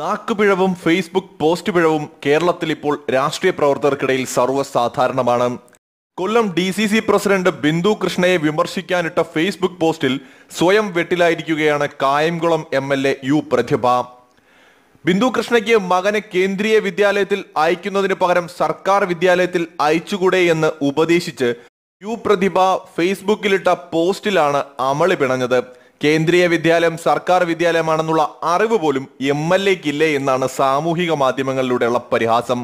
നാക്കുപിഴവും Facebook post പിഴവും കേരളത്തിൽ ഇപ്പോൾ രാഷ്ട്രീയ പ്രവർത്തകർക്കിടയിൽ സർവ്വസാധാരണമാണ് Kollam D C C president Bindu കൃഷ്ണയെ വിമർശിക്കാനിട്ട ഫേസ്ബുക്ക് പോസ്റ്റിൽ സ്വയം വെട്ടിലായിരിക്കുകയാണ് Kayamkulam M L A U Prathibha Bindu കൃഷ്ണയ്ക്ക് മകനെ കേന്ദ്രീയ വിദ്യാലയത്തിൽ അയക്കുന്നതിന് പകരം സർക്കാർ വിദ്യാലയത്തിൽ അയച്ചുകൂടെ എന്ന് ഉപദേശിച്ച് യു പ്രതിഭ ഫേസ്ബുക്കിലിട്ട പോസ്റ്റിലാണ് അമളി പിണഞ്ഞത് കേന്ദ്രീയ വിദ്യാലയം സർക്കാർ വിദ്യാലയമാണെന്നുള്ള അറിവ് പോലും എം എൽ എക്കില്ലേ എന്നാണ് സാമൂഹിക മാധ്യമങ്ങളിലൂടെയുള്ള പരിഹാസം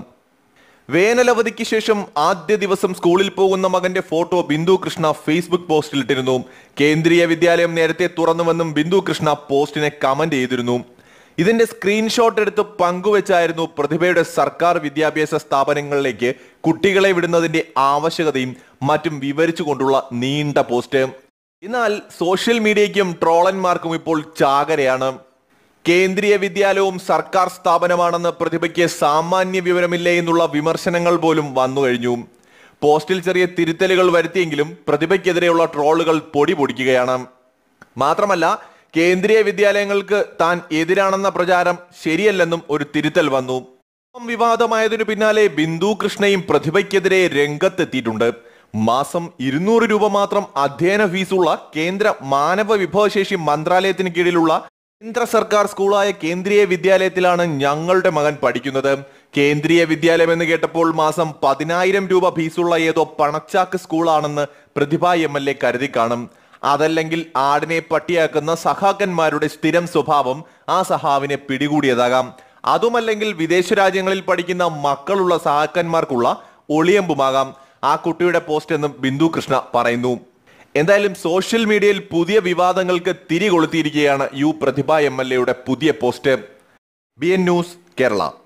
വേനലവധിക്ക് ശേഷം ആദ്യ ദിവസം സ്കൂളിൽ പോകുന്ന മകന്റെ ഫോട്ടോ ബിന്ദു കൃഷ്ണ ഫേസ്ബുക്ക് ഇട്ടിരുന്നു കേന്ദ്രീയ വിദ്യാലയം നേരത്തെ തുറന്നുവെന്നും ബിന്ദു കൃഷ്ണ പോസ്റ്റിനെ കമന്റ് ചെയ്തിരുന്നു ഇതിന്റെ സ്ക്രീൻഷോട്ട് എടുത്ത് പങ്കുവെച്ചായിരുന്നു പ്രതിഭയുടെ സർക്കാർ വിദ്യാഭ്യാസ സ്ഥാപനങ്ങളിലേക്ക് കുട്ടികളെ വിടുന്നതിന്റെ ആവശ്യകതയും മറ്റും വിവരിച്ചുകൊണ്ടുള്ള നീണ്ട പോസ്റ്റ് എന്നാൽ സോഷ്യൽ മീഡിയയ്ക്കും ട്രോളന്മാർക്കും ഇപ്പോൾ ചാകരയാണ് കേന്ദ്രീയ വിദ്യാലയവും സർക്കാർ സ്ഥാപനമാണെന്ന് പ്രതിഭയ്ക്ക് സാമാന്യ വിവരമില്ല എന്നുള്ള വിമർശനങ്ങൾ പോലും വന്നു കഴിഞ്ഞു പോസ്റ്റിൽ ചെറിയ തിരുത്തലുകൾ വരുത്തിയെങ്കിലും പ്രതിഭയ്ക്കെതിരെയുള്ള ട്രോളുകൾ പൊടി പൊടിക്കുകയാണ് മാത്രമല്ല കേന്ദ്രീയ വിദ്യാലയങ്ങൾക്ക് താൻ എതിരാണെന്ന പ്രചാരം ശരിയല്ലെന്നും ഒരു തിരുത്തൽ വന്നു വിവാദമായതിനു പിന്നാലെ ബിന്ദു കൃഷ്ണയും പ്രതിഭയ്ക്കെതിരെ രംഗത്തെത്തിയിട്ടുണ്ട് മാസം ഇരുന്നൂറ് രൂപ മാത്രം അധ്യയന ഫീസുള്ള കേന്ദ്ര മാനവ വിഭവശേഷി മന്ത്രാലയത്തിന് കീഴിലുള്ള കേന്ദ്ര സർക്കാർ സ്കൂളായ കേന്ദ്രീയ വിദ്യാലയത്തിലാണ് ഞങ്ങളുടെ മകൻ പഠിക്കുന്നത് കേന്ദ്രീയ വിദ്യാലയം എന്ന് കേട്ടപ്പോൾ മാസം പതിനായിരം രൂപ ഫീസുള്ള ഏതോ പണച്ചാക്ക് സ്കൂളാണെന്ന് പ്രതിഭ എം എൽ എ കരുതി കാണും അതല്ലെങ്കിൽ ആടിനെ പട്ടിയാക്കുന്ന സഹാക്കന്മാരുടെ സ്ഥിരം സ്വഭാവം ആ സഹാവിനെ പിടികൂടിയതാകാം അതുമല്ലെങ്കിൽ വിദേശ രാജ്യങ്ങളിൽ പഠിക്കുന്ന മക്കളുള്ള സഹാക്കന്മാർക്കുള്ള ഒളിയമ്പുമാകാം ആ കുട്ടിയുടെ പോസ്റ്റ് എന്നും ബിന്ദു കൃഷ്ണ പറയുന്നു എന്തായാലും സോഷ്യൽ മീഡിയയിൽ പുതിയ വിവാദങ്ങൾക്ക് തിരികൊളുത്തിയിരിക്കുകയാണ് യു പ്രതിഭ എം എൽ എയുടെ പുതിയ post B N news Kerala